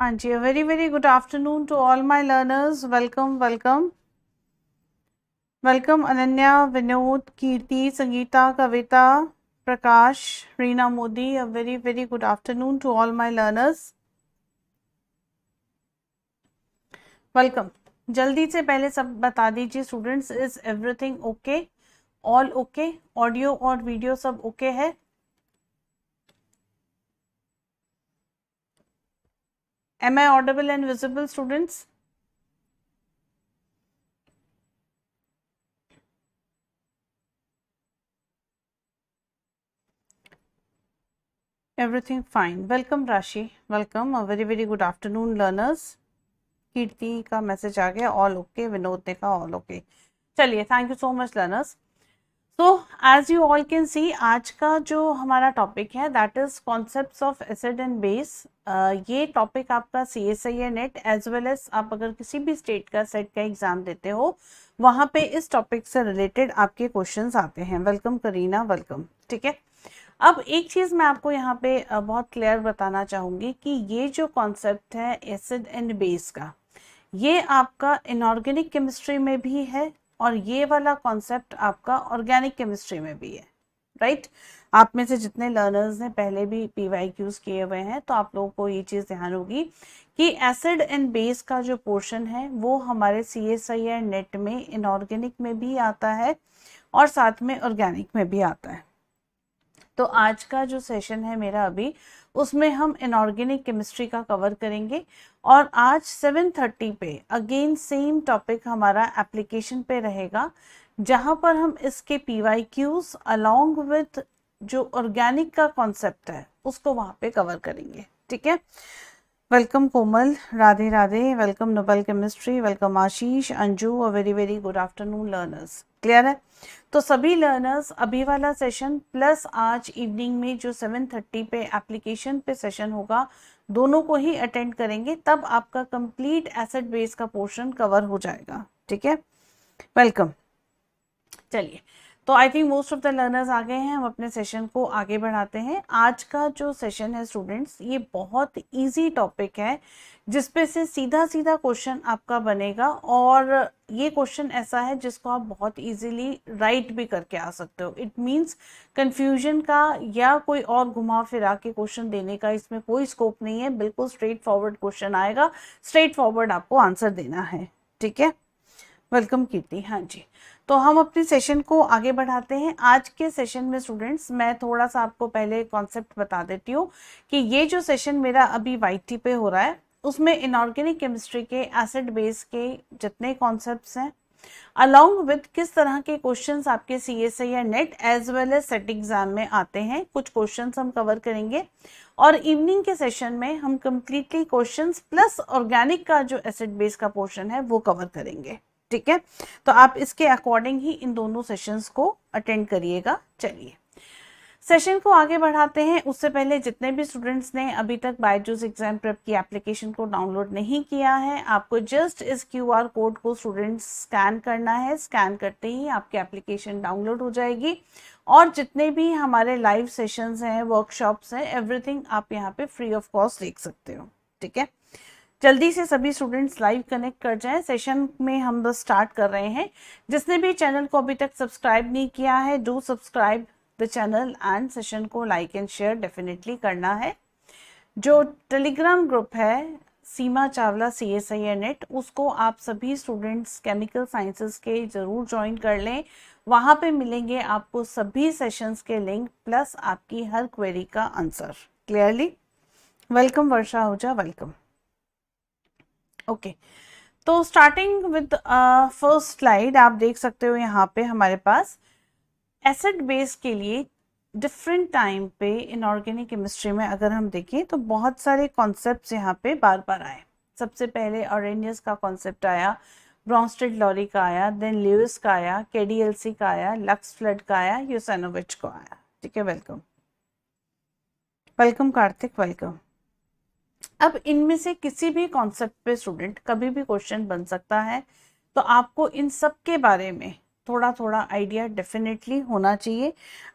हाँ जी very very good afternoon to all my learners welcome welcome welcome Ananya Vinod Kirti Sangeeta Kavita Prakash Reena Modi a very very good afternoon to all my learners welcome जल्दी से पहले सब बता दीजिए students is everything okay all okay audio और video सब ओके okay है am i audible and visible students everything fine welcome rashi welcome a very very good afternoon learners kirti ka message aa all okay vinod ne all okay chaliye thank you so much learners so as you all can see आज का जो हमारा topic है that is concept of acid and base ये topic आपका C S I NET as well as आप अगर किसी भी स्टेट का सेट का एग्जाम देते हो वहाँ पे इस टॉपिक से रिलेटेड आपके क्वेश्चन आते हैं वेलकम करीना वेलकम ठीक है अब एक चीज़ मैं आपको यहाँ पे बहुत क्लियर बताना चाहूँगी कि ये जो कॉन्सेप्ट है एसिड एंड बेस का ये आपका इनऑर्गेनिक केमिस्ट्री में भी है और ये वाला कॉन्सेप्ट आपका ऑर्गेनिक केमिस्ट्री में भी है राइट आप में से जितने लर्नर्स ने पहले भी पी वाई क्यूज किए हुए हैं तो आप लोगों को ये चीज़ ध्यान होगी कि एसिड एंड बेस का जो पोर्शन है वो हमारे C S I R NET में इनऑर्गेनिक में भी आता है और साथ में ऑर्गेनिक में भी आता है तो आज का जो सेशन है मेरा अभी उसमें हम इनऑर्गेनिक केमिस्ट्री का कवर करेंगे और आज 7:30 पे अगेन सेम टॉपिक हमारा एप्लीकेशन पे रहेगा जहाँ पर हम इसके P Y Qs along with जो ऑर्गेनिक का कॉन्सेप्ट है उसको वहाँ पे कवर करेंगे ठीक है welcome Komal Radhe Radhe welcome Noble chemistry welcome Ashish Anju a very very good afternoon learners clear है तो सभी लर्नर्स अभी वाला सेशन प्लस आज इवनिंग में जो 7:30 पे एप्लीकेशन पे सेशन होगा दोनों को ही अटेंड करेंगे तब आपका कंप्लीट एसेट बेस का पोर्शन कवर हो जाएगा ठीक है वेलकम चलिए तो I think most of the learners आ गए हैं हम अपने सेशन को आगे बढ़ाते हैं आज का जो सेशन है स्टूडेंट्स ये बहुत इजी टॉपिक है जिसपे से सीधा सीधा क्वेश्चन आपका बनेगा और ये क्वेश्चन ऐसा है जिसको आप बहुत इजीली राइट भी करके आ सकते हो इट मींस कंफ्यूजन का या कोई और घुमा फिरा के क्वेश्चन देने का इसमें कोई स्कोप नहीं है बिल्कुल स्ट्रेट फॉरवर्ड क्वेश्चन आएगा स्ट्रेट फॉरवर्ड आपको आंसर देना है ठीक है वेलकम कीर्ति हाँ जी तो हम अपने सेशन को आगे बढ़ाते हैं आज के सेशन में स्टूडेंट्स मैं थोड़ा सा आपको पहले कॉन्सेप्ट बता देती हूँ कि ये जो सेशन मेरा अभी वाई पे हो रहा है उसमें इनऑर्गेनिक केमिस्ट्री के एसिड बेस के जितने कॉन्सेप्ट हैं अलॉन्ग विथ किस तरह के क्वेश्चन आपके सी एस आई या NET as well as SET exam में आते हैं कुछ क्वेश्चन हम कवर करेंगे और इवनिंग के सेशन में हम कंप्लीटली क्वेश्चन प्लस ऑर्गेनिक का जो एसिड बेस का पोर्शन है वो कवर करेंगे ठीक है तो आप इसके अकॉर्डिंग ही इन दोनों सेशंस को अटेंड करिएगा चलिए सेशन को आगे बढ़ाते हैं उससे पहले जितने भी स्टूडेंट्स ने अभी तक बायजूस एग्जाम प्रेप की एप्लीकेशन को डाउनलोड नहीं किया है आपको जस्ट इस क्यूआर कोड को स्टूडेंट्स स्कैन करना है स्कैन करते ही आपकी एप्लीकेशन डाउनलोड हो जाएगी और जितने भी हमारे लाइव सेशंस हैं वर्कशॉप्स हैं एवरीथिंग आप यहाँ पे फ्री ऑफ कॉस्ट देख सकते हो ठीक है जल्दी से सभी स्टूडेंट्स लाइव कनेक्ट कर जाएं सेशन में हम बस स्टार्ट कर रहे हैं जिसने भी चैनल को अभी तक सब्सक्राइब नहीं किया है do subscribe the channel and session को लाइक एंड शेयर डेफिनेटली करना है जो टेलीग्राम ग्रुप है Seema Chawla C S I N उसको आप सभी स्टूडेंट्स केमिकल साइंसेस के ज़रूर ज्वाइन कर लें वहाँ पे मिलेंगे आपको सभी सेशंस के लिंक प्लस आपकी हर क्वेरी का answer clearly welcome Varsha Ahuja welcome okay तो स्टार्टिंग विद फर्स्ट स्लाइड आप देख सकते हो यहाँ पे हमारे पास एसिड बेस के लिए डिफरेंट टाइम पे इनऑर्गेनिक केमिस्ट्री में अगर हम देखें तो बहुत सारे कॉन्सेप्ट यहाँ पे बार बार आए सबसे पहले ऑरेंजियस का कॉन्सेप्ट आया ब्रॉन्स्टेड लॉरी का आया देन ल्यूस का आया के का आया लक्स फ्लड का आया यूसैनोविच को आया ठीक है वेलकम वेलकम कार्तिक वेलकम अब इनमें से किसी भी कॉन्सेप्ट पे स्टूडेंट कभी भी क्वेश्चन बन सकता है तो आपको इन सब के बारे में थोड़ा थोड़ा आइडिया डेफिनेटली होना चाहिए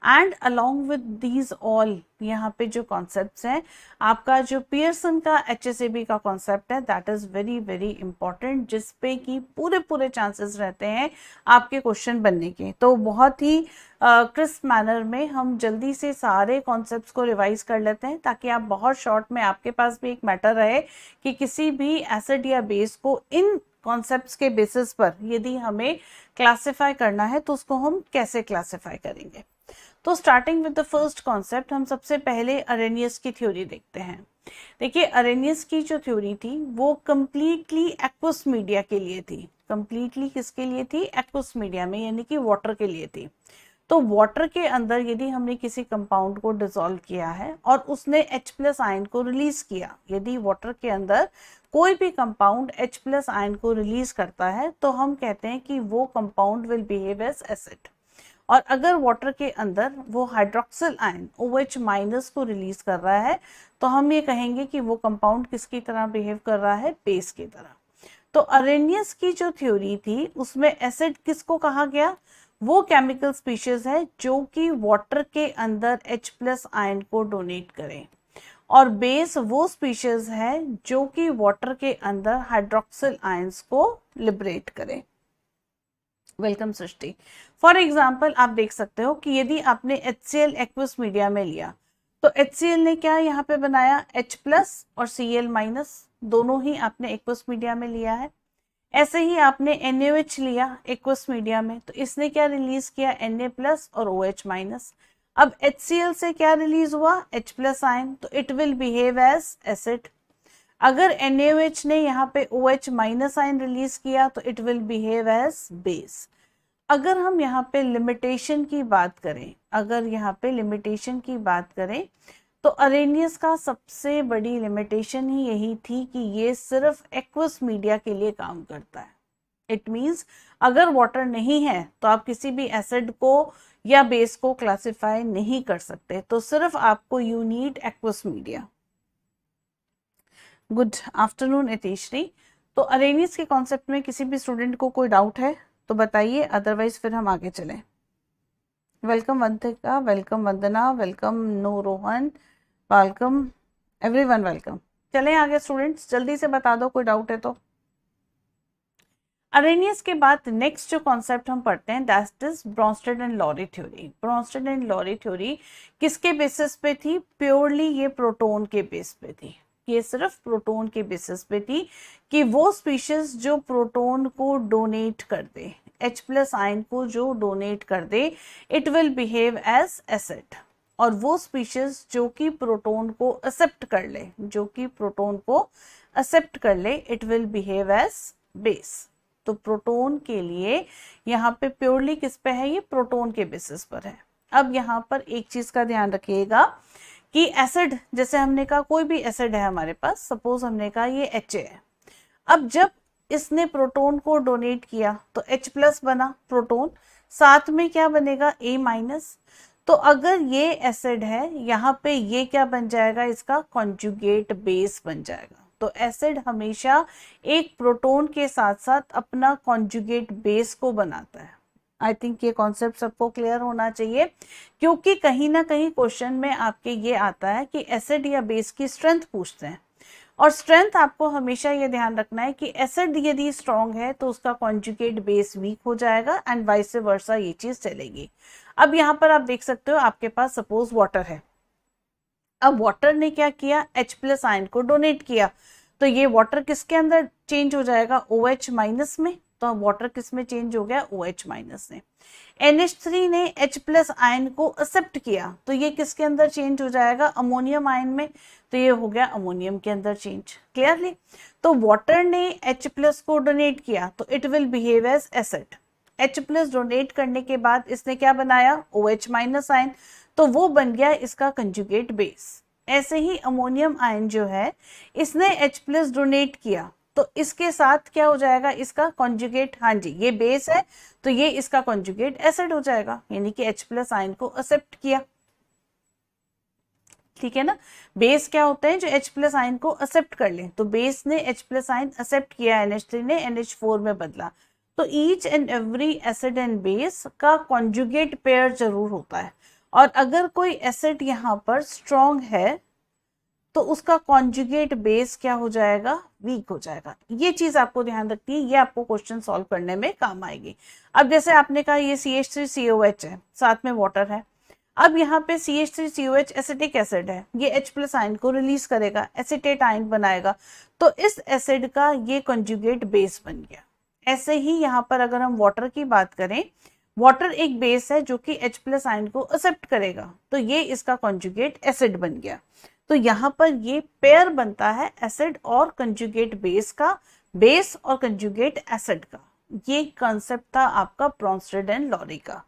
and along with these all यहाँ पे जो कॉन्सेप्ट्स हैं आपका जो पियर्सन का एच का कॉन्सेप्ट है that is very very important जिसपे कि पूरे पूरे चांसेस रहते हैं आपके क्वेश्चन बनने के तो बहुत ही क्रिस्प uh, मैनर में हम जल्दी से सारे कॉन्सेप्ट्स को रिवाइज कर लेते हैं ताकि आप बहुत शॉर्ट में आपके पास भी एक मैटर रहे कि किसी भी एसिड या बेस को इन कॉन्सेप्ट्स के बेसिस पर यदि हमें क्लासिफाई करना है तो उसको हम कैसे क्लासिफाई करेंगे तो starting with the first concept हम सबसे पहले अरेनियस की थ्योरी देखते हैं देखिए अरेनियस की जो थ्योरी थी वो कम्प्लीटली एक्वस मीडिया के लिए थी कम्प्लीटली किसके लिए थी एक्वस मीडिया में यानी कि वाटर के लिए थी तो वाटर के अंदर यदि हमने किसी कंपाउंड को डिसॉल्व किया है और उसने H प्लस आयन को रिलीज किया यदि वाटर के अंदर कोई भी कंपाउंड H प्लस आयन को रिलीज करता है तो हम कहते हैं कि वो compound will behave as acid और अगर वाटर के अंदर वो hydroxyl ion O H minus को रिलीज कर रहा है तो हम ये कहेंगे कि वो कंपाउंड किसकी तरह बिहेव कर रहा है बेस की तरह तो अरेनियस की जो थ्योरी थी उसमें एसिड किसको कहा गया वो केमिकल स्पीशीज है जो कि वाटर के अंदर एच प्लस आयन को डोनेट करें और बेस वो स्पीशीज है जो कि वाटर के अंदर हाइड्रोक्सिल आयंस को लिबरेट करें वेलकम सृष्टि फॉर एग्जाम्पल आप देख सकते हो कि यदि आपने H C L aqueous media में लिया तो एच सी एल ने क्या यहाँ पे बनाया एच प्लस और सी एल माइनस दोनों ही आपने एक्वस मीडिया में लिया है ऐसे ही आपने एन लिया एक्वस मीडिया में तो इसने क्या रिलीज किया एन प्लस और ओ OH माइनस अब एच से क्या रिलीज हुआ एच प्लस आयन तो it will behave as acid अगर एन ने यहाँ पे O OH minus ion release किया तो it will behave as base अगर हम यहाँ पे लिमिटेशन की बात करें अगर यहाँ पे लिमिटेशन की बात करें तो अरेनियस का सबसे बड़ी लिमिटेशन ही यही थी कि ये सिर्फ एक्वस मीडिया के लिए काम करता है इट मीन्स अगर वाटर नहीं है तो आप किसी भी एसिड को या बेस को क्लासिफाई नहीं कर सकते तो सिर्फ आपको you need aqueous media good afternoon Yatishri तो अरेनियस के कॉन्सेप्ट में किसी भी स्टूडेंट को कोई डाउट है तो बताइए अदरवाइज फिर हम आगे चलें welcome Vantika, welcome Vandana, no Rohan welcome everyone welcome चले आगे स्टूडेंट्स जल्दी से बता दो कोई डाउट है तो अरेनियस के बाद नेक्स्ट जो कॉन्सेप्ट हम पढ़ते हैं that is Bronsted and Lowry theory Bronsted and Lowry theory किसके बेसिस पे थी प्योरली ये प्रोटोन के बेस पे थी ये सिर्फ प्रोटोन के बेसिस पे थी कि वो स्पीशीज जो प्रोटोन को डोनेट कर दे एच प्लस आयन को जो डोनेट कर दे it will behave as acid और वो स्पीशीज जो कि प्रोटोन को एक्सेप्ट कर ले जो कि प्रोटोन को एक्सेप्ट कर ले it will behave as base तो प्रोटोन के लिए यहाँ पे प्योरली किस पे है ये प्रोटोन के बेसिस पर है अब यहाँ पर एक चीज का ध्यान रखिएगा कि एसिड जैसे हमने कहा कोई भी एसिड है हमारे पास सपोज हमने कहा ये एच है अब जब इसने प्रोटोन को डोनेट किया तो एच प्लस बना प्रोटोन साथ में क्या बनेगा ए माइनस तो अगर ये एसिड है यहाँ पे ये क्या बन जाएगा इसका कॉन्जुगेट बेस बन जाएगा तो एसिड हमेशा एक प्रोटोन के साथ साथ अपना कॉन्जुगेट बेस को बनाता है आई थिंक ये कॉन्सेप्ट सबको क्लियर होना चाहिए क्योंकि कहीं ना कहीं क्वेश्चन में आपके ये आता है कि एसिड या बेस की स्ट्रेंथ पूछते हैं और स्ट्रेंथ आपको हमेशा ये ध्यान रखना है कि एसिड यदि स्ट्रांग है तो उसका कॉन्जुकेट बेस वीक हो जाएगा एंड वाइस वर्षा ये चीज चलेगी अब यहाँ पर आप देख सकते हो आपके पास सपोज वाटर है अब वाटर ने क्या किया H प्लस आयन को डोनेट किया तो ये वाटर किसके अंदर चेंज हो जाएगा ओ OH माइनस में तो वाटर किस में चेंज हो गया ओ एच माइनस में एन एच थ्री ने एच प्लस आयन को एक्सेप्ट किया तो ये किसके अंदर चेंज हो जाएगा अमोनियम आयन में तो ये हो गया अमोनियम के अंदर चेंज क्लियरली तो वाटर ने एच प्लस को डोनेट किया तो it will behave as acid H plus donate करने के बाद इसने क्या बनाया ओ एच माइनस आयन तो वो बन गया इसका कंजुगेट बेस ऐसे ही अमोनियम आयन जो है इसने H प्लस डोनेट किया तो इसके साथ क्या हो जाएगा इसका कॉन्जुगेट हाँ जी ये बेस है तो ये इसका कॉन्जुगेट एसिड हो जाएगा यानी कि H प्लस आयन को एक्सेप्ट किया ठीक है ना बेस क्या होते हैं जो H प्लस आयन को एक्सेप्ट कर ले तो बेस ने H प्लस आयन एक्सेप्ट किया थ्री ने फोर में बदला तो each and every acid and base का कॉन्जुगेट पेयर जरूर होता है और अगर कोई एसिड यहाँ पर स्ट्रॉन्ग है तो उसका कॉन्जुगेट बेस क्या हो जाएगा वीक हो जाएगा ये चीज आपको ध्यान रखनी है ये आपको क्वेश्चन सॉल्व करने में काम आएगी अब जैसे आपने कहा ये C H three CO H है साथ में वाटर है अब यहाँ पे C H three CO H acetic acid है ये एच प्लस आइन को रिलीज करेगा एसिटेट आइन बनाएगा तो इस एसिड का ये कॉन्जुगेट बेस बन गया ऐसे ही यहाँ पर अगर हम वॉटर की बात करें वाटर एक बेस है जो कि H प्लस आइन को एक्सेप्ट करेगा तो ये इसका कॉन्जुगेट एसिड बन गया तो यहाँ पर ये पेयर बनता है एसिड और कंजुगेट बेस का बेस और कंजुगेट एसिड का ये कॉन्सेप्ट था आपका प्रॉन्सरेड एंड लॉरी का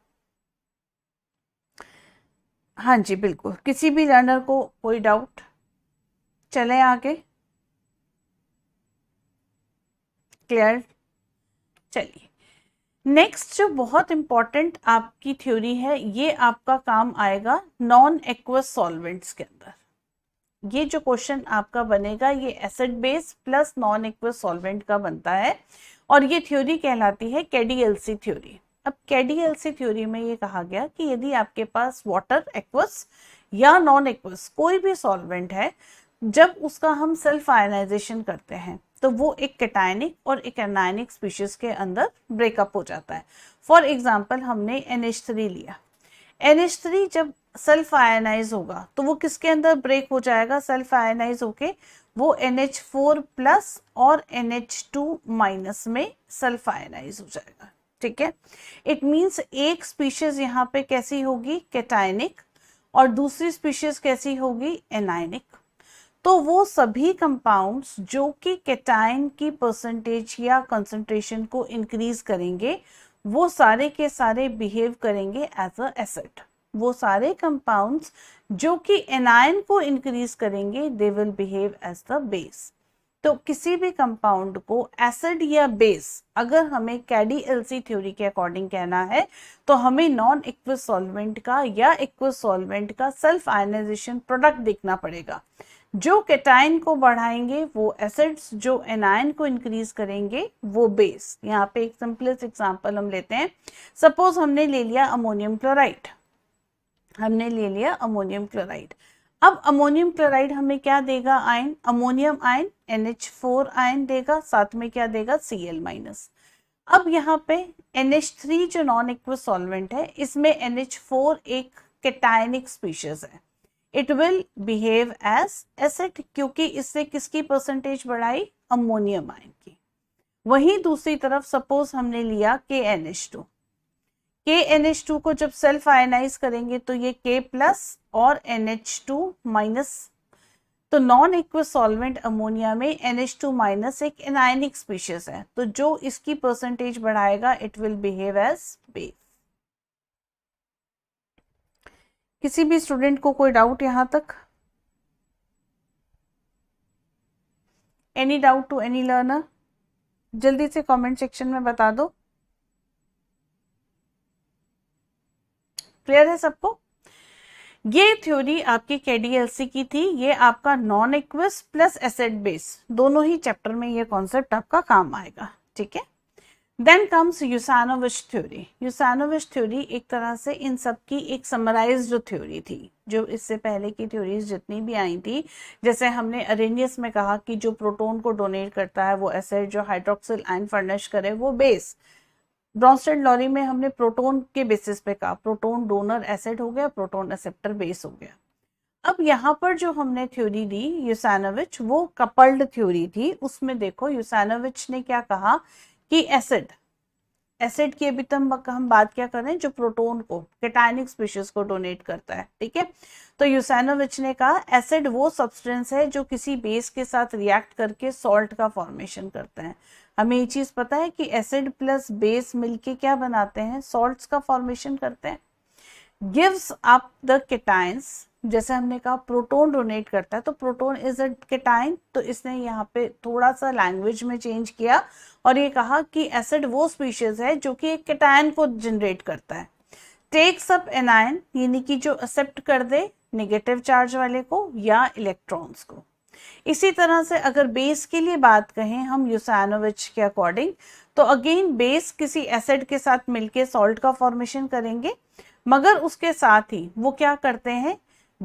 हाँ जी बिल्कुल किसी भी लर्नर को कोई डाउट चले आगे क्लियर चलिए नेक्स्ट जो बहुत इंपॉर्टेंट आपकी थ्योरी है ये आपका काम आएगा नॉन एक्वस सॉल्वेंट्स के अंदर ये जो क्वेश्चन आपका बनेगा ये acid base plus non aqueous solvent का बनता है और ये थ्योरी कहलाती है कैडीएलसी थ्योरी अब कैडीएलसी थ्योरी में ये कहा गया कि यदि आपके पास वाटर एक्वस या नॉन एक्वस कोई भी सॉल्वेंट है जब उसका हम सेल्फ आयनाइजेशन करते हैं तो वो एक कैटायनिक और एक एनायनिक स्पीशीज के अंदर ब्रेकअप हो जाता है फॉर एग्जाम्पल हमने एन लिया थ्री जब सेल्फ आयनाइज होगा तो वो किसके अंदर ब्रेक हो जाएगा सेल्फ आयनाइज होके वो फोर प्लस और टू माइनस में सेल्फ आयनाइज हो जाएगा ठीक है इट मीन्स एक स्पीशीज यहाँ पे कैसी होगी कैटायनिक और दूसरी स्पीशीज कैसी होगी एनायनिक तो वो सभी कंपाउंड्स जो कि कैटाइन की परसेंटेज या कंसंट्रेशन को इंक्रीज करेंगे वो सारे के सारे बिहेव करेंगे एज अ एसेट वो सारे कंपाउंड्स जो कि एनायन को इंक्रीज करेंगे they will behave as the base तो किसी भी कंपाउंड को एसिड या बेस अगर हमें कैडी एलसी थ्योरी के अकॉर्डिंग कहना है तो हमें नॉन इक्व सॉल्वेंट का या इक्व सॉल्वेंट का सेल्फ आयनाइजेशन प्रोडक्ट देखना पड़ेगा जो कैटाइन को बढ़ाएंगे वो एसिड्स जो एनायन को इंक्रीज करेंगे वो बेस यहाँ पे एक सिंपलेस्ट एग्जांपल हम लेते हैं सपोज हमने ले लिया अमोनियम क्लोराइड हमने ले लिया अमोनियम क्लोराइड अब अमोनियम क्लोराइड हमें क्या देगा ion ammonium ion H four ion देगा साथ में क्या देगा सी एल माइनस अब यहाँ पे NH3 जो नॉन इक्व सॉल्वेंट है इसमें NH4 एक कैटायनिक स्पीशीज है it will behave as acid क्योंकि इससे किसकी परसेंटेज बढ़ाई अमोनियम आयन की वहीं दूसरी तरफ सपोज हमने लिया K N H two K N H two को जब सेल्फ आयनाइज करेंगे तो ये के प्लस और एन एच टू माइनस तो नॉन इक्व सॉल्वेंट अमोनिया में एन एच टू माइनस एक एनायनिक स्पीशीज है तो जो इसकी परसेंटेज बढ़ाएगा it will behave as base किसी भी स्टूडेंट को कोई डाउट यहां तक any doubt to any learner जल्दी से कमेंट सेक्शन में बता दो क्लियर है सबको ये थ्योरी आपकी केडीएलसी की थी ये आपका non aqueous plus acid base दोनों ही चैप्टर में ये कॉन्सेप्ट आपका काम आएगा ठीक है then comes Usanovich theory Usanovich theory एक तरह से इन सब की एक समराइज जो थ्योरी थी जो इससे पहले की थ्योरीज जितनी भी आई थी जैसे हमने अरेनियस में कहा कि जो प्रोटोन को डोनेट करता है वो एसिड जो हाइड्रोक्सिल आयन फर्निश करे वो बेस ब्रॉन्स्टेड लॉरी में हमने प्रोटोन के बेसिस पे कहा प्रोटोन डोनर एसिड हो गया प्रोटोन एसेप्टर बेस हो गया अब यहाँ पर जो हमने थ्योरी दी यूसानोविच वो कपल्ड थ्योरी थी उसमें देखो यूसानोविच ने क्या कहा कि एसिड एसिड की अभी तक तो हम बात क्या करें जो प्रोटोन को कैटाइनिक स्पीशीज को डोनेट करता है ठीक है तो यूसैनोविच ने कहा एसिड वो सब्सटेंस है जो किसी बेस के साथ रिएक्ट करके सॉल्ट का फॉर्मेशन करते हैं हमें ये चीज पता है कि एसिड प्लस बेस मिलके क्या बनाते हैं सॉल्ट्स का फॉर्मेशन करते हैं गिव्स अप द केटाइंस जैसे हमने कहा प्रोटोन डोनेट करता है तो प्रोटोन इज अ केटाइन तो इसने यहाँ पे थोड़ा सा लैंग्वेज में चेंज किया और ये कहा कि एसिड वो स्पीशीज है जो कि एक केटाइन को जनरेट करता है टेक्स अप एनायन यानी कि जो एक्सेप्ट कर दे नेगेटिव चार्ज वाले को या इलेक्ट्रॉन्स को इसी तरह से अगर बेस के लिए बात कहें हम यूसानोविच के अकॉर्डिंग तो अगेन बेस किसी एसिड के साथ मिलके सॉल्ट का फॉर्मेशन करेंगे मगर उसके साथ ही वो क्या करते हैं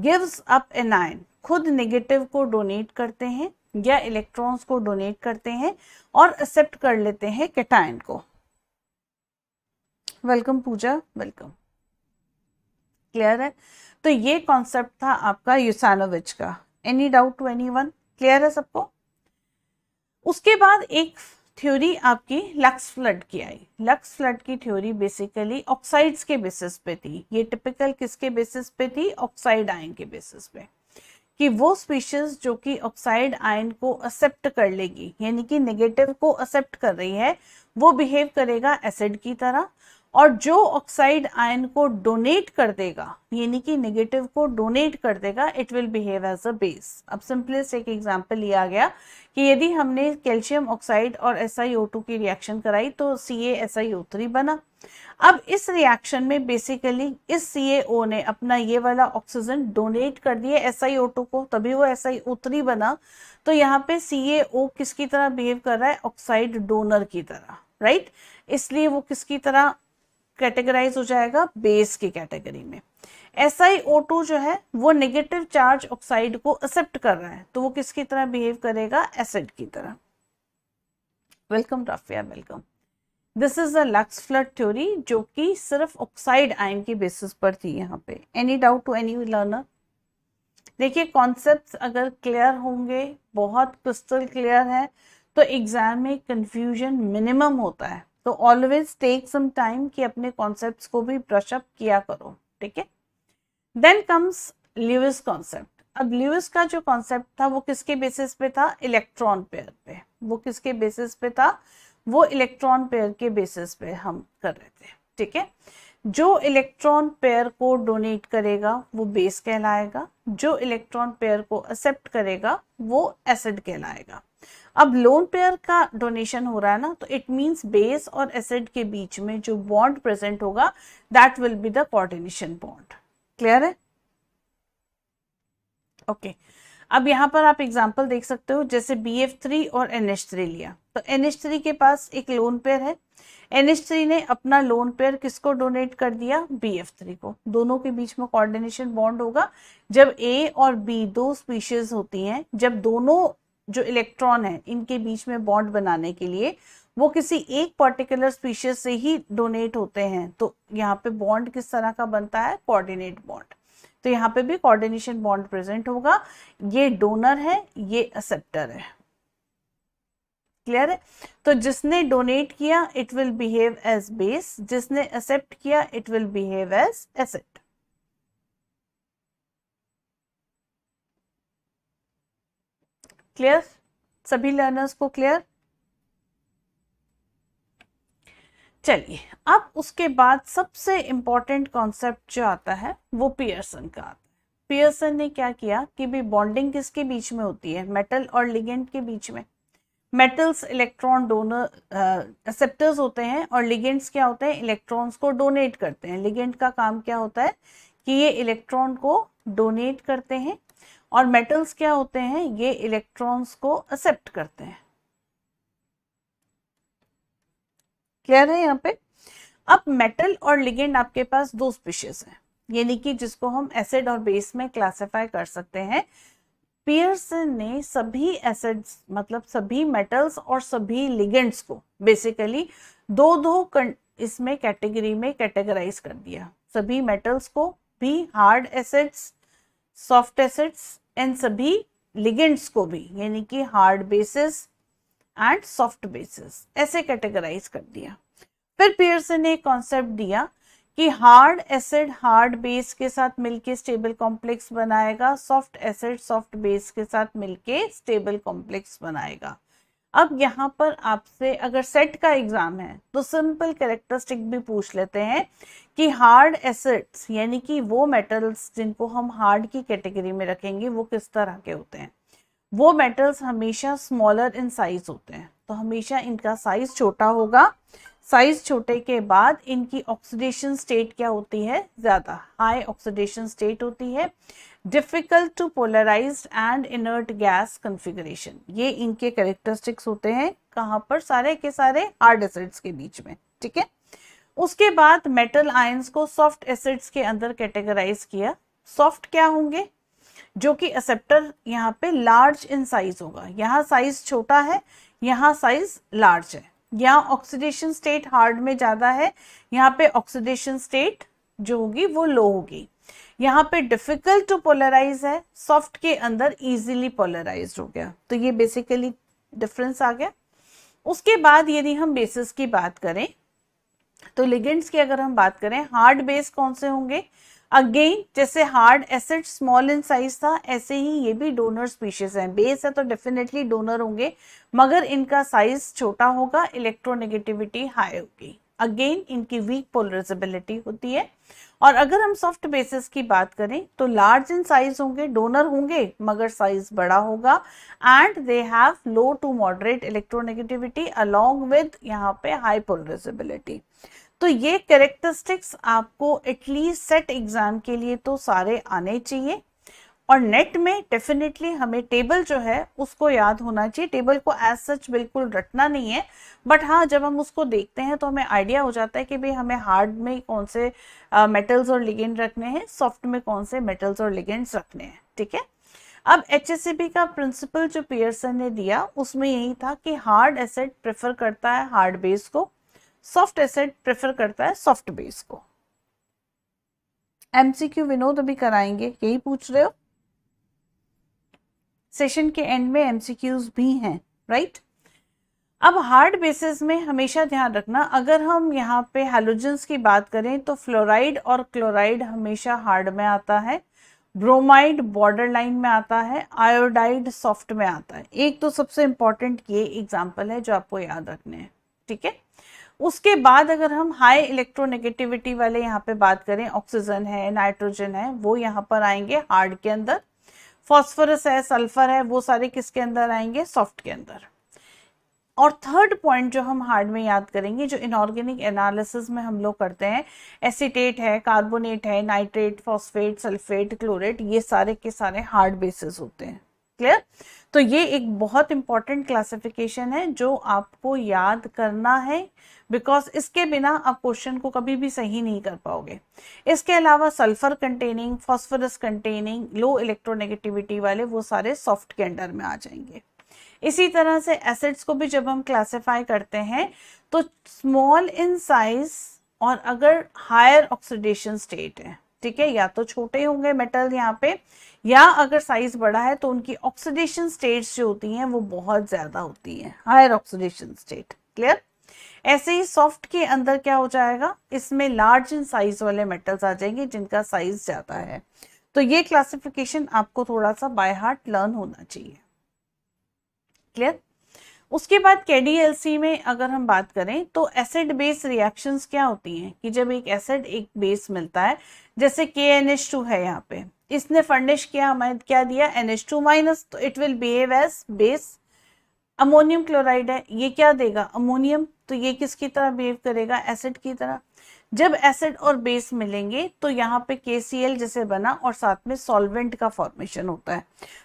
गिव्स अप एन आयन खुद नेगेटिव को डोनेट करते हैं या इलेक्ट्रॉन्स को डोनेट करते हैं और एक्सेप्ट कर लेते हैं कैटायन को वेलकम पूजा वेलकम क्लियर है तो ये कॉन्सेप्ट था आपका यूसानोविच का any doubt to anyone clear है सबको उसके बाद एक थ्योरी आपकी लक्स फ्लड की आई लक्स फ्लड की थ्योरी बेसिकली ऑक्साइड्स के बेसिस पे थी ये टिपिकल किसके बेसिस पे थी ऑक्साइड आयन के बेसिस पे कि वो स्पीशीज जो कि ऑक्साइड आयन को एक्सेप्ट कर लेगी यानी कि नेगेटिव को एक्सेप्ट कर रही है वो बिहेव करेगा एसिड की तरह और जो ऑक्साइड आयन को डोनेट कर देगा यानी कि नेगेटिव को डोनेट कर देगा it will behave as a base अब सिंपलेस्ट एक एग्जांपल लिया गया कि यदि हमने कैल्शियम ऑक्साइड और एस की रिएक्शन कराई तो सी ए बना अब इस रिएक्शन में बेसिकली इस सी ने अपना ये वाला ऑक्सीजन डोनेट कर दिया एस को तभी वो एस आई बना तो यहाँ पे सी किसकी तरह बिहेव कर रहा है ऑक्साइड डोनर की तरह राइट right? इसलिए वो किसकी तरह कैटेगराइज हो जाएगा बेस की कैटेगरी में एस जो है वो नेगेटिव चार्ज ऑक्साइड को एक्सेप्ट कर रहा है तो वो किसकी तरह बिहेव करेगा एसिड की तरह welcome Rafia welcome this is the Lux Flood theory जो कि सिर्फ ऑक्साइड आयन की बेसिस पर थी यहाँ पे any doubt to any learner देखिए कॉन्सेप्ट अगर क्लियर होंगे बहुत क्रिस्टल क्लियर है तो एग्जाम में कंफ्यूजन मिनिमम होता है तो ऑलवेज टेक सम टाइम कि अपने कॉन्सेप्ट को भी ब्रशअप किया करो ठीक है देन कम्स लिविस कॉन्सेप्ट अब लिविस का जो कॉन्सेप्ट था वो किसके बेसिस पे था इलेक्ट्रॉन पेयर पे वो किसके बेसिस पे था वो इलेक्ट्रॉन पेयर के बेसिस पे हम कर रहे थे ठीक है जो इलेक्ट्रॉन पेयर को डोनेट करेगा वो बेस कहलाएगा जो इलेक्ट्रॉन पेयर को एक्सेप्ट करेगा वो एसिड कहलाएगा अब लोन पेयर का डोनेशन हो रहा है ना तो इट मीन्स बेस और एसेट के बीच में जो बॉन्ड प्रेजेंट होगा that will be the coordination bond clear है ओके okay. अब यहाँ पर आप एग्जाम्पल देख सकते हो जैसे बी एफ थ्री और एन एच थ्री लिया तो एन एच थ्री के पास एक लोन पेयर है एन एच थ्री ने अपना लोन पेयर किसको डोनेट कर दिया बी एफ थ्री को दोनों के बीच में कोऑर्डिनेशन बॉन्ड होगा जब ए और बी दो स्पीशीज होती हैं जब दोनों जो इलेक्ट्रॉन है इनके बीच में बॉन्ड बनाने के लिए वो किसी एक पर्टिकुलर स्पीशीज से ही डोनेट होते हैं तो यहाँ पे बॉन्ड किस तरह का बनता है कोऑर्डिनेट बॉन्ड तो यहाँ पे भी कोऑर्डिनेशन बॉन्ड प्रेजेंट होगा ये डोनर है ये एक्सेप्टर है क्लियर है तो जिसने डोनेट किया it will behave as base जिसने एक्सेप्ट किया it will behave as acid clear सभी लर्नर्स को क्लियर चलिए अब उसके बाद सबसे इंपॉर्टेंट कॉन्सेप्ट जो आता है वो पियर्सन का आता है पियर्सन ने क्या किया कि भी बॉन्डिंग किसके बीच में होती है मेटल और लिगेंड के बीच में मेटल्स इलेक्ट्रॉन डोनर एक्सेप्टर्स होते हैं और लिगेंड्स क्या होते हैं इलेक्ट्रॉन्स को डोनेट करते हैं लिगेंड का काम क्या होता है कि ये इलेक्ट्रॉन को डोनेट करते हैं और मेटल्स क्या होते हैं ये इलेक्ट्रॉन्स को एक्सेप्ट करते हैं क्लियर है यहाँ पे अब मेटल और लिगेंड आपके पास दो स्पीशीज हैं यानी कि जिसको हम एसिड और बेस में क्लासिफाई कर सकते हैं पियर्सन ने सभी एसिड्स मतलब सभी मेटल्स और सभी लिगेंड्स को बेसिकली दो दो इसमें कैटेगरी में कैटेगराइज कर दिया सभी मेटल्स को भी हार्ड एसिड्स सॉफ्ट एसिड्स इन सभी लिगेंड्स को भी यानी कि hard bases and soft bases ऐसे कैटेगराइज कर दिया फिर पियर्सन ने कॉन्सेप्ट दिया कि हार्ड एसिड हार्ड बेस के साथ मिलके स्टेबल कॉम्प्लेक्स बनाएगा सॉफ्ट एसिड सॉफ्ट बेस के साथ मिलके स्टेबल कॉम्प्लेक्स बनाएगा अब यहाँ पर आपसे अगर सेट का एग्जाम है तो सिंपल कैरेक्टरिस्टिक भी पूछ लेते हैं कि हार्ड एसिड्स यानी कि वो मेटल्स जिनको हम हार्ड की कैटेगरी में रखेंगे वो किस तरह के होते हैं वो मेटल्स हमेशा स्मॉलर इन साइज होते हैं तो हमेशा इनका साइज छोटा होगा साइज छोटे के बाद इनकी ऑक्सीडेशन स्टेट क्या होती है ज़्यादा हाई ऑक्सीडेशन स्टेट होती है difficult to polarise and inert gas configuration ये इनके कैरेक्टरिस्टिक्स होते हैं कहाँ पर सारे के सारे हार्ड एसिड्स के बीच में ठीक है उसके बाद मेटल आयंस को सॉफ्ट एसिड्स के अंदर कैटेगराइज किया सॉफ्ट क्या होंगे जो कि एसेप्टर यहाँ पे लार्ज इन साइज होगा यहाँ साइज छोटा है यहाँ साइज लार्ज है यहाँ ऑक्सीडेशन स्टेट हार्ड में ज़्यादा है यहाँ पे ऑक्सीडेशन स्टेट जो होगी वो लो होगी यहाँ पे डिफिकल्ट टू पोलराइज है सॉफ्ट के अंदर इजीली पोलराइज हो गया तो ये बेसिकली डिफरेंस आ गया उसके बाद यदि हम बेसिस की बात करें तो लिगेंड्स की अगर हम बात करें हार्ड बेस कौन से होंगे अगेन जैसे hard acid small in size था ऐसे ही ये भी डोनर स्पीशीज हैं बेस है तो डेफिनेटली डोनर होंगे मगर इनका साइज छोटा होगा इलेक्ट्रोनेगेटिविटी हाई होगी अगेन इनकी वीक पोलराइजेबिलिटी होती है और अगर हम सॉफ्ट बेसिस की बात करें तो लार्ज इन साइज होंगे डोनर होंगे मगर साइज बड़ा होगा and they have low to moderate electronegativity along with यहाँ पे हाई पोलराइजेबिलिटी तो ये कैरेक्टरिस्टिक्स आपको एटलीस्ट सेट एग्जाम के लिए तो सारे आने चाहिए और नेट में डेफिनेटली हमें टेबल जो है उसको याद होना चाहिए टेबल को एज सच बिल्कुल रटना नहीं है बट हाँ जब हम उसको देखते हैं तो हमें आइडिया हो जाता है कि भाई हमें हार्ड में कौन से मेटल्स और लिगेंड रखने हैं सॉफ्ट में कौन से मेटल्स और लिगेंड्स रखने हैं ठीक है अब एच का प्रिंसिपल जो पियर्सन ने दिया उसमें यही था कि हार्ड एसेट प्रेफर करता है हार्ड बेस को सॉफ्ट एसेट प्रेफर करता है सॉफ्ट बेस को एमसीक्यू विनोद अभी कराएंगे यही पूछ रहे हो सेशन के एंड में एमसीक्यूज भी हैं राइट अब हार्ड बेसिस में हमेशा ध्यान रखना अगर हम यहाँ पे हेलोजेंस की बात करें तो फ्लोराइड और क्लोराइड हमेशा हार्ड में आता है ब्रोमाइड बॉर्डर लाइन में आता है आयोडाइड सॉफ्ट में आता है एक तो सबसे इम्पॉर्टेंट ये एग्जाम्पल है जो आपको याद रखने हैं ठीक है उसके बाद अगर हम हाई इलेक्ट्रोनेगेटिविटी वाले यहाँ पे बात करें ऑक्सीजन है नाइट्रोजन है वो यहाँ पर आएंगे हार्ड के अंदर फॉस्फोरस है सल्फर है वो सारे किसके अंदर आएंगे सॉफ्ट के अंदर और थर्ड पॉइंट जो हम हार्ड में याद करेंगे जो इनऑर्गेनिक एनालिसिस में हम लोग करते हैं एसिटेट है कार्बोनेट है नाइट्रेट फॉस्फेट सल्फेट क्लोरेट ये सारे के सारे हार्ड बेसिस होते हैं क्लियर तो ये एक बहुत इंपॉर्टेंट क्लासिफिकेशन है जो आपको याद करना है बिकॉज इसके बिना आप क्वेश्चन को कभी भी सही नहीं कर पाओगे इसके अलावा sulphur containing phosphorus containing low electronegativity वाले वो सारे सॉफ्ट के अंडर में आ जाएंगे इसी तरह से एसिड्स को भी जब हम क्लासिफाई करते हैं तो स्मॉल इन साइज और अगर हायर ऑक्सीडेशन स्टेट है ठीक है या तो छोटे होंगे मेटल यहाँ पे या अगर साइज बड़ा है तो उनकी ऑक्सीडेशन स्टेट जो होती हैं वो बहुत ज्यादा होती है हायर ऑक्सीडेशन स्टेट क्लियर ऐसे ही सॉफ्ट के अंदर क्या हो जाएगा इसमें लार्ज इन साइज वाले मेटल्स आ जाएंगे जिनका साइज ज्यादा है तो ये क्लासिफिकेशन आपको थोड़ा सा बाय हार्ट लर्न होना चाहिए क्लियर उसके बाद केडीएलसी में अगर हम बात करें तो एसिड बेस रिएक्शंस क्या होती हैं कि जब एक एसिड एक बेस मिलता है जैसे के है यहाँ पे इसने फर्निश किया हमें क्या दिया एन एच टू माइनस तो it will behave as base ammonium chloride है ये क्या देगा अमोनियम तो ये किसकी तरह बिहेव करेगा एसिड की तरह जब एसिड और बेस मिलेंगे तो यहाँ पे के जैसे बना और साथ में सॉल्वेंट का फॉर्मेशन होता है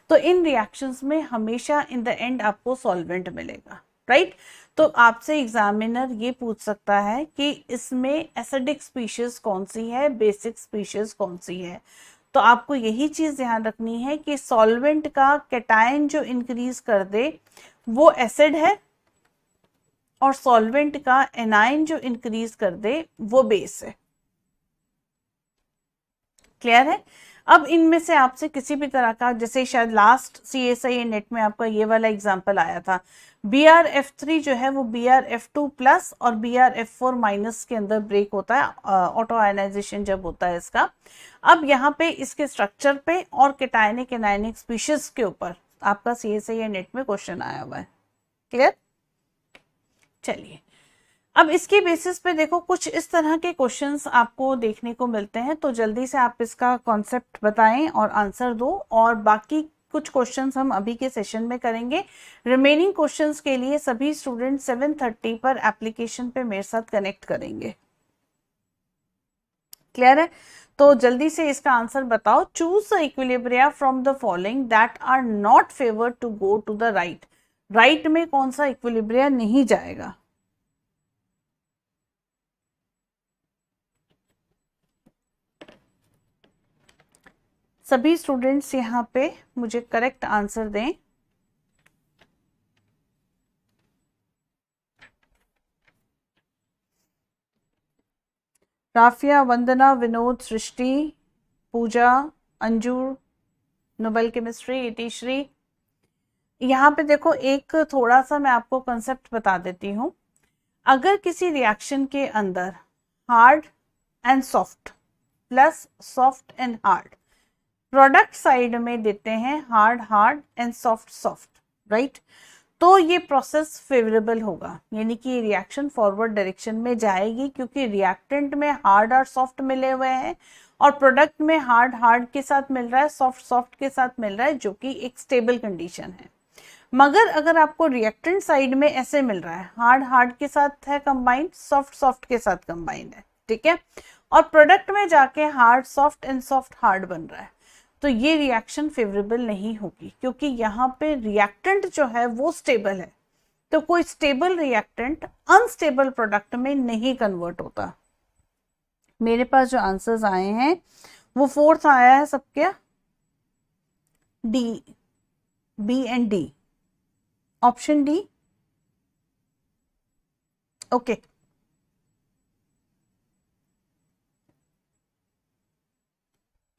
तो इन रिएक्शंस में हमेशा इन द एंड आपको सॉल्वेंट मिलेगा राइट तो आपसे एग्जामिनर ये पूछ सकता है कि इसमें एसिडिक स्पीशीज कौन सी है बेसिक स्पीशीज कौन सी है तो आपको यही चीज़ ध्यान रखनी है कि सॉल्वेंट का कैटाइन जो इंक्रीज कर दे वो एसिड है और सॉल्वेंट का एनाइन जो इंक्रीज कर दे वो बेस है क्लियर है अब इनमें से आपसे किसी भी तरह का जैसे शायद last C S I NET में आपका ये वाला एग्जाम्पल आया था बी आर एफ थ्री जो है वो B R F two plus और B R F four minus के अंदर ब्रेक होता है ऑटो आयनाइजेशन जब होता है इसका अब यहाँ पे इसके स्ट्रक्चर पे और केटायनिक एनायनिक स्पीशीज के ऊपर आपका सी एस आई नेट में क्वेश्चन आया हुआ है क्लियर चलिए अब इसके बेसिस पे देखो कुछ इस तरह के क्वेश्चंस आपको देखने को मिलते हैं तो जल्दी से आप इसका कॉन्सेप्ट बताएं और आंसर दो और बाकी कुछ क्वेश्चंस हम अभी के सेशन में करेंगे रिमेनिंग क्वेश्चंस के लिए सभी स्टूडेंट 7:30 पर एप्लीकेशन पे मेरे साथ कनेक्ट करेंगे क्लियर है तो जल्दी से इसका आंसर बताओ choose the equilibria from the following that are not favour to go to the right right में कौन सा इक्विलिब्रिया नहीं जाएगा सभी स्टूडेंट्स यहाँ पे मुझे करेक्ट आंसर दें राफिया वंदना विनोद सृष्टि पूजा अंजू नोबल केमिस्ट्री इतिश्री यहाँ पे देखो एक थोड़ा सा मैं आपको कंसेप्ट बता देती हूँ अगर किसी रिएक्शन के अंदर hard and soft plus soft and hard product side में देते हैं hard hard and soft soft right तो ये प्रोसेस फेवरेबल होगा यानी कि रिएक्शन फॉरवर्ड डायरेक्शन में जाएगी क्योंकि रिएक्टेंट में हार्ड और सॉफ्ट मिले हुए हैं और प्रोडक्ट में हार्ड हार्ड के साथ मिल रहा है सॉफ्ट सॉफ्ट के साथ मिल रहा है जो कि एक स्टेबल कंडीशन है मगर अगर आपको रिएक्टेंट साइड में ऐसे मिल रहा है हार्ड हार्ड के साथ है कंबाइंड सॉफ्ट सॉफ्ट के साथ कंबाइंड है ठीक है और प्रोडक्ट में जाके hard soft and soft hard बन रहा है तो ये रिएक्शन फेवरेबल नहीं होगी क्योंकि यहाँ पे रिएक्टेंट जो है वो स्टेबल है तो कोई स्टेबल रिएक्टेंट अनस्टेबल प्रोडक्ट में नहीं कन्वर्ट होता मेरे पास जो आंसर्स आए हैं वो फोर्थ आया है सब क्या D B and D option D okay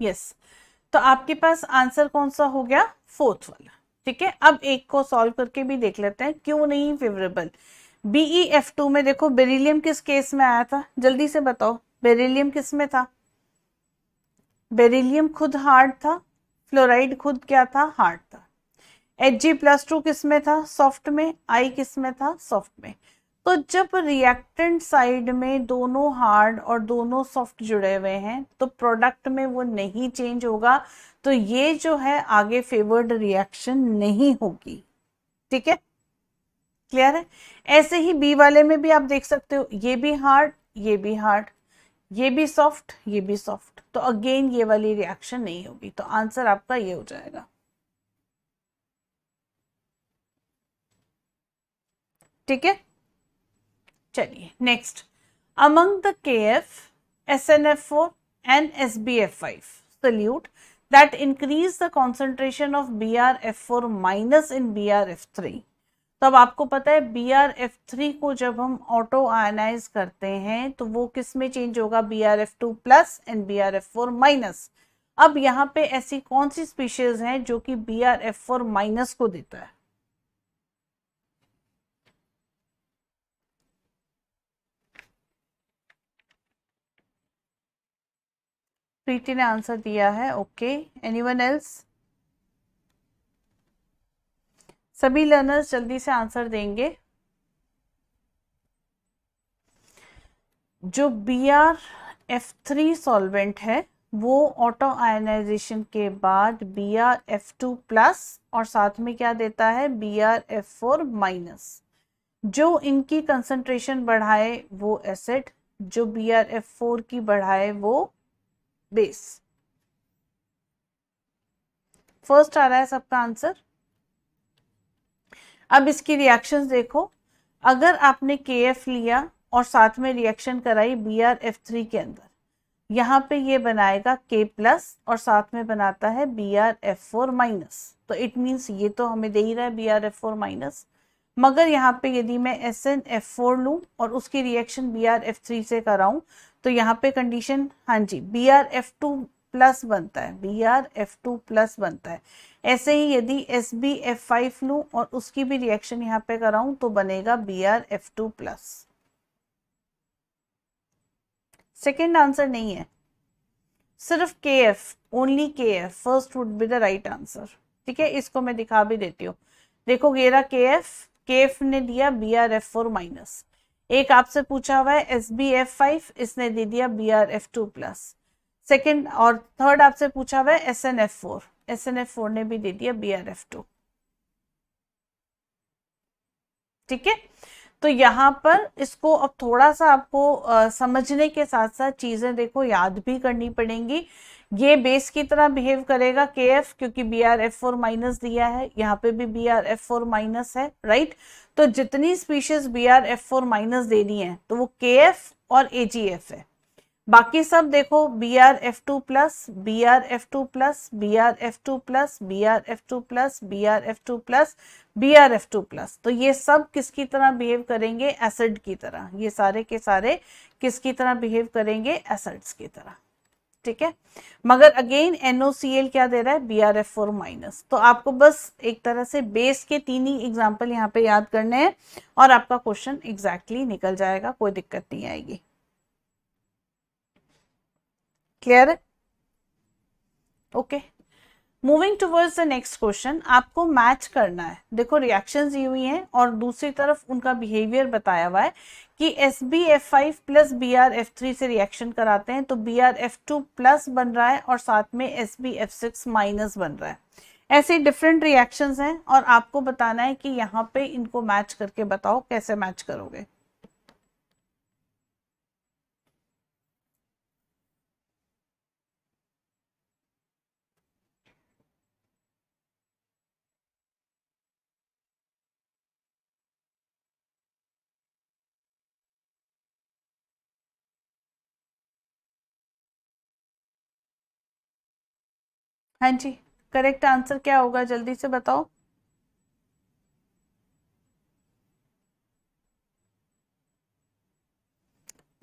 yes तो आपके पास आंसर कौन सा हो गया फोर्थ वाला ठीक है अब एक को सॉल्व करके भी देख लेते हैं क्यों नहीं फेवरेबल बीई एफ टू में देखो बेरिलियम किस केस में आया था जल्दी से बताओ बेरिलियम किस में था बेरिलियम खुद हार्ड था फ्लोराइड खुद क्या था हार्ड था एच जी प्लस टू किस में था सॉफ्ट में आई किस में था सॉफ्ट में तो जब रिएक्टेंट साइड में दोनों हार्ड और दोनों सॉफ्ट जुड़े हुए हैं तो प्रोडक्ट में वो नहीं चेंज होगा तो ये जो है आगे फेवर्ड रिएक्शन नहीं होगी ठीक है क्लियर है ऐसे ही बी वाले में भी आप देख सकते हो ये भी हार्ड ये भी हार्ड ये भी सॉफ्ट ये भी सॉफ्ट तो अगेन ये वाली रिएक्शन नहीं होगी तो आंसर आपका ये हो जाएगा ठीक है चलिए next among the K F S N F four and S B F five solute that increase the concentration of B R F four minus in B R F three तो अब आपको पता है बी आर एफ थ्री को जब हम auto ionise करते हैं तो वो किस में चेंज होगा B R F two plus and B R F four minus अब यहाँ पे ऐसी कौन सी स्पीशीज हैं जो कि B R F four minus को देता है प्रीति ने आंसर दिया है ओके एनी वन एल्स सभी लर्नर्स जल्दी से आंसर देंगे जो B R F three solvent है वो ऑटो आयनाइजेशन के बाद B R F two plus और साथ में क्या देता है B R F four minus जो इनकी कंसंट्रेशन बढ़ाए वो एसिड जो बी आर एफ फोर की बढ़ाए वो बेस फर्स्ट आ रहा है सबका आंसर अब इसकी रिएक्शंस देखो अगर आपने के लिया और साथ में रिएक्शन कराई बी आर एफ थ्री के अंदर यहाँ पे ये बनाएगा के प्लस और साथ में बनाता है B R F four minus तो इट मीन्स ये तो हमें दे ही रहा है B R F four minus मगर यहाँ पे यदि मैं एस एन एफ फोर लूँ और उसकी reaction B R F three से कराऊँ तो यहाँ पे कंडीशन हाँ जी B R F two plus बनता है B R F two plus बनता है ऐसे ही यदि एस बी एफ फाइव लू और उसकी भी रिएक्शन यहाँ पे कराऊं तो बनेगा B R F two plus second answer नहीं है सिर्फ K F only K F first would be the right answer ठीक है इसको मैं दिखा भी देती हूँ देखो गेरा के एफ के एफ ने दिया B R F four minus एक आपसे पूछा हुआ है एस बी एफ फाइव इसने दे दिया B R F two plus second और थर्ड आपसे पूछा हुआ है S N F four S N F four ने भी दे दिया बी आर एफ टू ठीक है तो यहाँ पर इसको अब थोड़ा सा आपको आ, समझने के साथ साथ चीजें देखो याद भी करनी पड़ेंगी ये बेस की तरह बिहेव करेगा के एफ क्योंकि B R F four minus दिया है यहाँ पे भी B R F four minus है राइट तो जितनी species B R F four minus देनी है तो वो के एफ और ए जी एफ है बाकी सब देखो B R F two plus B R F two plus B R F two plus B R F two plus B R F two plus B R F two plus तो ये सब किसकी तरह behave करेंगे acid की तरह ये सारे के सारे किसकी तरह बिहेव करेंगे एसिड्स की तरह ठीक है मगर अगेन एल क्या दे रहा है B R F four minus तो आपको बस एक तरह से बेस के तीन ही एग्जाम्पल यहाँ पे याद करने हैं और आपका क्वेश्चन एग्जैक्टली exactly निकल जाएगा कोई दिक्कत नहीं आएगी क्लियर है okay okay. Moving towards the next question आपको मैच करना है देखो रिएक्शन दी हुई हैं और दूसरी तरफ उनका बिहेवियर बताया हुआ है कि S B F five plus B R F three से रिएक्शन कराते हैं तो B R F two plus बन रहा है और साथ में S B F six minus बन रहा है ऐसे डिफरेंट रिएक्शंस हैं और आपको बताना है कि यहाँ पे इनको मैच करके बताओ कैसे मैच करोगे हाँ जी करेक्ट आंसर क्या होगा जल्दी से बताओ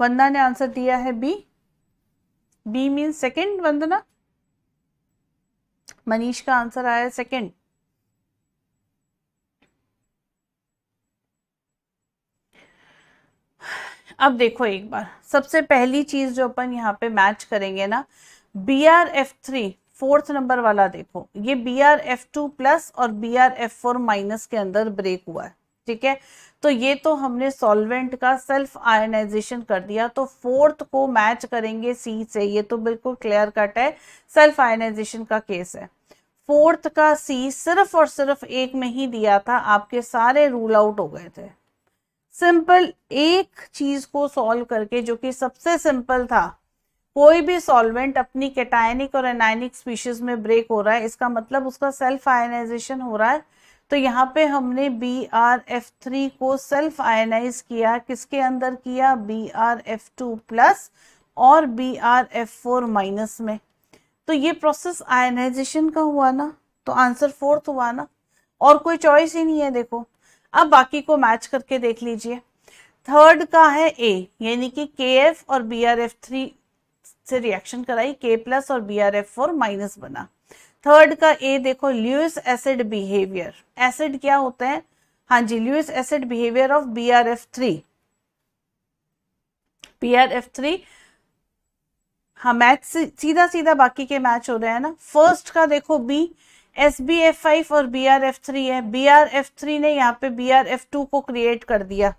वंदना ने आंसर दिया है B B mean second Vandana Manish का आंसर आया है सेकंड अब देखो एक बार सबसे पहली चीज जो अपन यहाँ पे मैच करेंगे ना B R F three fourth number वाला देखो ये B R F two plus और B R F four minus के अंदर ब्रेक हुआ है ठीक है तो ये तो हमने सॉल्वेंट का सेल्फ आयनाइजेशन कर दिया तो फोर्थ को मैच करेंगे सी से ये तो बिल्कुल क्लियर कट है सेल्फ आयनाइजेशन का केस है फोर्थ का सी सिर्फ और सिर्फ एक में ही दिया था आपके सारे रूल आउट हो गए थे सिंपल एक चीज को सॉल्व करके जो कि सबसे सिंपल था कोई भी सॉल्वेंट अपनी कैटायनिक और एनायनिक स्पीशीज में ब्रेक हो रहा है इसका मतलब उसका सेल्फ आयनाइजेशन हो रहा है तो यहाँ पे हमने बी आर एफ थ्री को सेल्फ आयनाइज किया किसके अंदर किया B R F two plus और B R F four minus में तो ये प्रोसेस आयनाइजेशन का हुआ ना तो आंसर फोर्थ हुआ ना और कोई चॉइस ही नहीं है देखो अब बाकी को मैच करके देख लीजिए थर्ड का है ए यानी कि के एफ और बी आर एफ थ्री से रिएक्शन कराई के प्लस और B R F four minus बना थर्ड का ए देखो ल्यूस एसिड बिहेवियर एसिड क्या होता है हाँ जी Lewis acid behaviour of B R F three B R F three हाँ मैच सीधा सीधा बाकी के मैच हो रहे हैं ना फर्स्ट का देखो B S B F five और बी आर एफ थ्री है बी आर एफ थ्री ने यहाँ पे बी आर एफ टू को क्रिएट कर दिया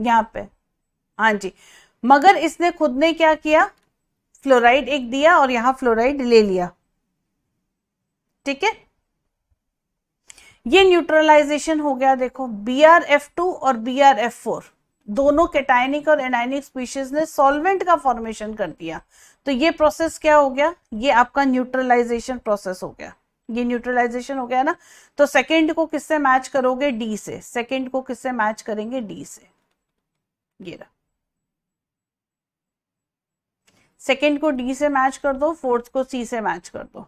यहाँ पे हाँ जी मगर इसने खुद ने क्या किया फ्लोराइड एक दिया और यहां फ्लोराइड ले लिया ठीक है ये न्यूट्रलाइजेशन हो गया देखो बी आर एफ टू और बी आर एफ फोर दोनों केटाइनिक और एनाइनिक स्पीशीज ने सॉल्वेंट का फॉर्मेशन कर दिया तो ये प्रोसेस क्या हो गया ये आपका न्यूट्रलाइजेशन प्रोसेस हो गया ये न्यूट्रलाइजेशन हो गया ना तो सेकेंड को किससे मैच करोगे डी से सेकेंड को किससे मैच करेंगे डी से ये रहा सेकेंड को डी से मैच कर दो फोर्थ को सी से मैच कर दो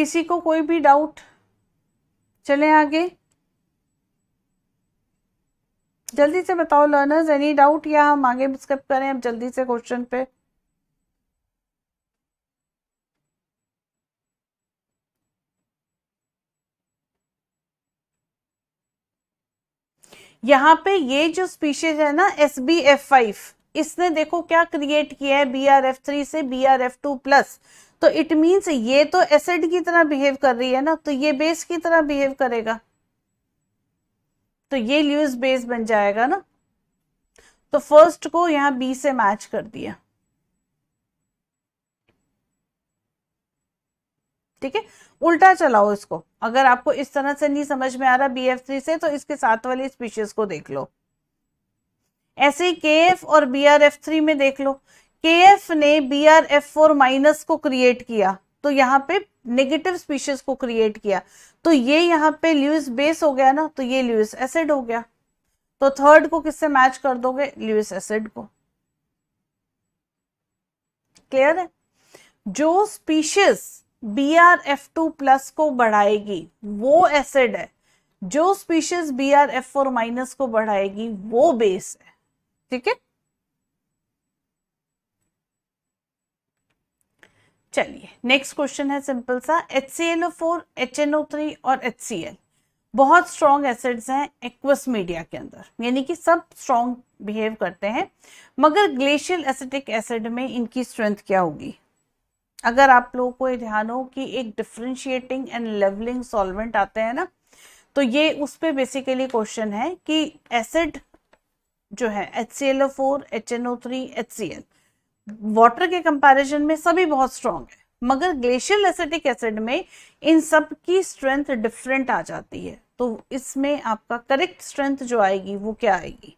किसी को कोई भी डाउट चले आगे जल्दी से बताओ लर्नर्स एनी डाउट या हम आगे स्किप करें अब जल्दी से क्वेश्चन पे यहाँ पे ये जो स्पीशीज है ना एस बी एफ फाइव इसने देखो क्या क्रिएट किया है बी आर एफ थ्री से B R F two plus तो इट मीन्स ये तो एसिड की तरह बिहेव कर रही है ना तो ये बेस की तरह बिहेव करेगा तो ये ल्यूज बेस बन जाएगा ना तो फर्स्ट को यहाँ बी से मैच कर दिया ठीक है उल्टा चलाओ इसको अगर आपको इस तरह से नहीं समझ में आ रहा बी एफ थ्री से तो इसके साथ वाली स्पीशीज को देख लो ऐसे ही के एफ और बी आर एफ थ्री में देख लो के एफ ने B R F four minus को क्रिएट किया तो यहाँ पे नेगेटिव स्पीशीज को क्रिएट किया तो ये यहाँ पे ल्यूस बेस हो गया ना तो ये ल्यूस एसिड हो गया तो थर्ड को किससे मैच कर दोगे ल्यूस एसिड को क्लियर है जो species B R F two plus को बढ़ाएगी वो एसिड है जो species B R F four minus को बढ़ाएगी वो बेस है ठीक है चलिए नेक्स्ट क्वेश्चन है सिंपल सा H C L O four H N O three और एच सी एल बहुत स्ट्रॉन्ग एसिड्स हैं एक्वस मीडिया के अंदर यानी कि सब स्ट्रॉन्ग बिहेव करते हैं मगर ग्लेशियल एसिटिक एसिड में इनकी स्ट्रेंथ क्या होगी अगर आप लोगों को ध्यान हो कि एक डिफ्रेंशिएटिंग एंड लेवलिंग सॉल्वेंट आते हैं ना तो ये उस पर बेसिकली क्वेश्चन है कि एसिड जो है H C L O four H N O three H C L water के कंपेरिजन में सभी बहुत स्ट्रांग है मगर ग्लेशियल एसिटिक एसिड में इन सब की स्ट्रेंथ डिफरेंट आ जाती है तो इसमें आपका करेक्ट स्ट्रेंथ जो आएगी वो क्या आएगी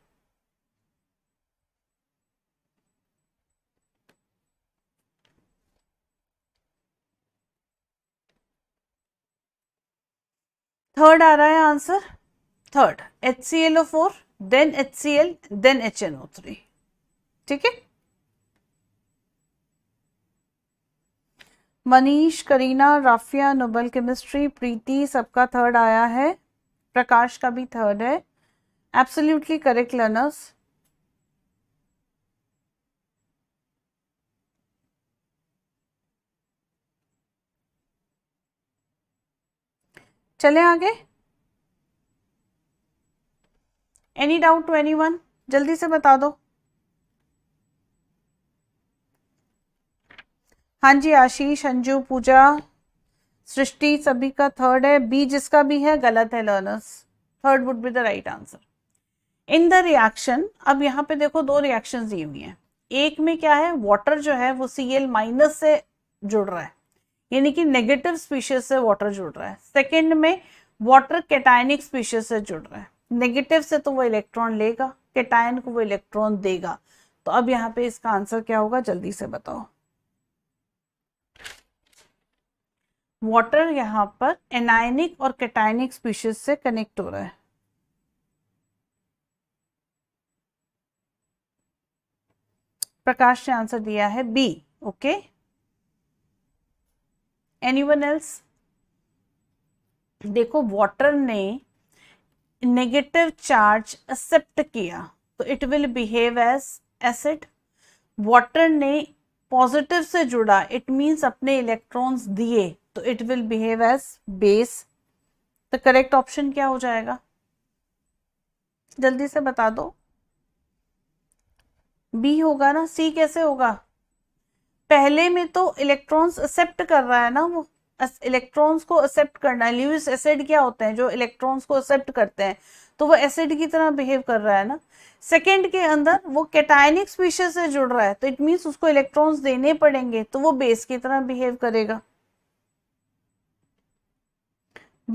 थर्ड आ रहा है answer third H C L O four then H C L then H N O three ठीक है मनीष करीना राफिया नोबल केमिस्ट्री प्रीति सबका थर्ड आया है प्रकाश का भी थर्ड है एब्सोल्यूटली करेक्ट लर्नर्स चले आगे any doubt to anyone जल्दी से बता दो हाँ जी आशीष अंजू पूजा सृष्टि सभी का थर्ड है बी जिसका भी है गलत है learners third would be the right answer in the reaction अब यहाँ पे देखो दो रिएक्शन दी हुई हैं एक में क्या है वाटर जो है वो सी एल माइनस से जुड़ रहा है यानी कि नेगेटिव स्पीशीज से वाटर जुड़ रहा है सेकेंड में वाटर कैटायनिक स्पीशीज से जुड़ रहा है नेगेटिव से तो वो इलेक्ट्रॉन लेगा कैटायन को वो इलेक्ट्रॉन देगा तो अब यहाँ पे इसका आंसर क्या होगा जल्दी से बताओ वाटर यहाँ पर एनायनिक और कैटायनिक स्पीशीज से कनेक्ट हो रहा है प्रकाश ने आंसर दिया है B okay okay? Anyone else देखो वाटर ने नेगेटिव चार्ज एक्सेप्ट किया तो it will behave as acid water ने पॉजिटिव से जुड़ा इट मीन्स अपने इलेक्ट्रॉन्स दिए तो it will behave as base तो करेक्ट ऑप्शन क्या हो जाएगा जल्दी से बता दो बी होगा ना सी कैसे होगा पहले में तो इलेक्ट्रॉन्स एक्सेप्ट कर रहा है ना वो इलेक्ट्रॉन्स को एक्सेप्ट करना है ल्यूस एसिड क्या होते हैं जो इलेक्ट्रॉन्स को एक्सेप्ट करते हैं तो वो एसिड की तरह बिहेव कर रहा है ना सेकेंड के अंदर वो कैटायनिक स्पीशीज से जुड़ रहा है तो इट मीन्स उसको इलेक्ट्रॉन्स देने पड़ेंगे तो वो बेस की तरह बिहेव करेगा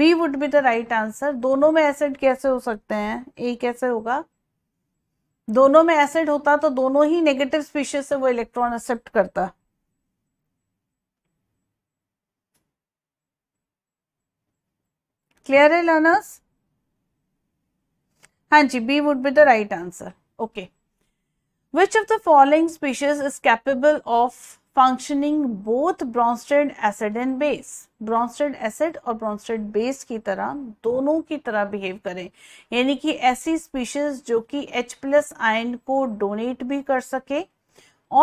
B would be the right answer दोनों में एसिड कैसे हो सकते हैं ए कैसे होगा दोनों में एसिड होता तो दोनों ही नेगेटिव स्पीशीज से वो इलेक्ट्रॉन एक्सेप्ट करता क्लियर है लर्नर्स हाँ जी B would be the right answer okay which of the following species is capable of functioning both Bronsted acid and base Bronsted acid और ब्रॉन्स्टेड बेस की तरह दोनों की तरह बिहेव करें यानी कि ऐसी स्पीशीज जो कि H प्लस आयन को डोनेट भी कर सके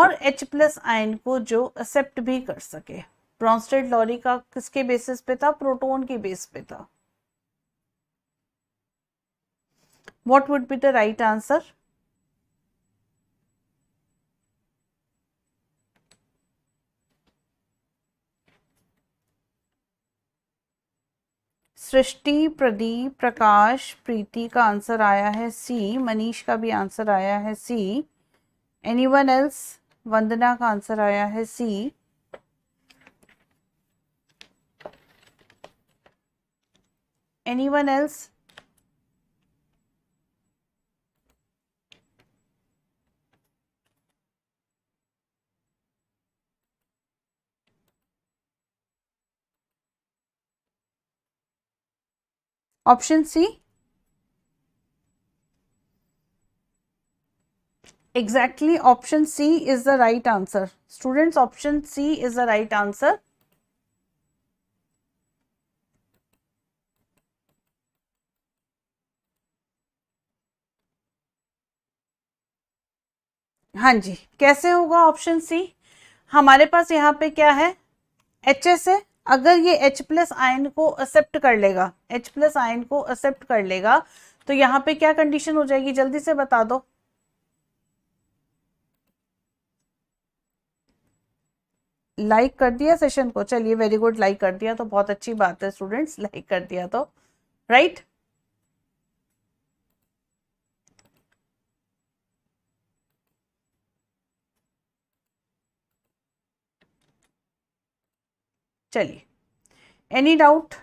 और H प्लस आयन को जो एक्सेप्ट भी कर सके ब्रॉन्स्टेड लॉरी का किसके बेसिस पे था प्रोटोन के बेस पे था What would be the right answer? सृष्टि प्रदीप प्रकाश प्रीति का आंसर आया है सी मनीष का भी आंसर आया है C anyone else Vandana का आंसर आया है C anyone else option C exactly option C is the right answer student option C is the right answer हाँ जी कैसे होगा ऑप्शन सी हमारे पास यहाँ पे क्या है एच एस है अगर ये H प्लस आयन को एक्सेप्ट कर लेगा H प्लस आयन को एक्सेप्ट कर लेगा तो यहाँ पे क्या कंडीशन हो जाएगी जल्दी से बता दो लाइक like कर दिया सेशन को चलिए वेरी गुड लाइक कर दिया तो बहुत अच्छी बात है स्टूडेंट्स लाइक like कर दिया तो राइट right? चलिए एनी डाउट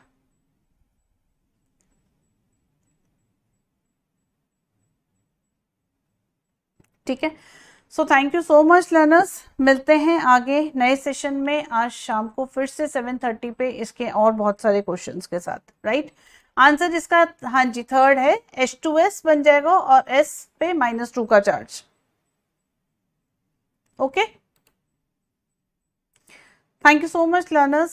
ठीक है so thank you so much learners मिलते हैं आगे नए सेशन में आज शाम को फिर से 7:30 पे इसके और बहुत सारे क्वेश्चंस के साथ राइट right? आंसर इसका हाँ जी थर्ड है एच टू एस बन जाएगा और एस पे माइनस टू का charge okay thank you so much learners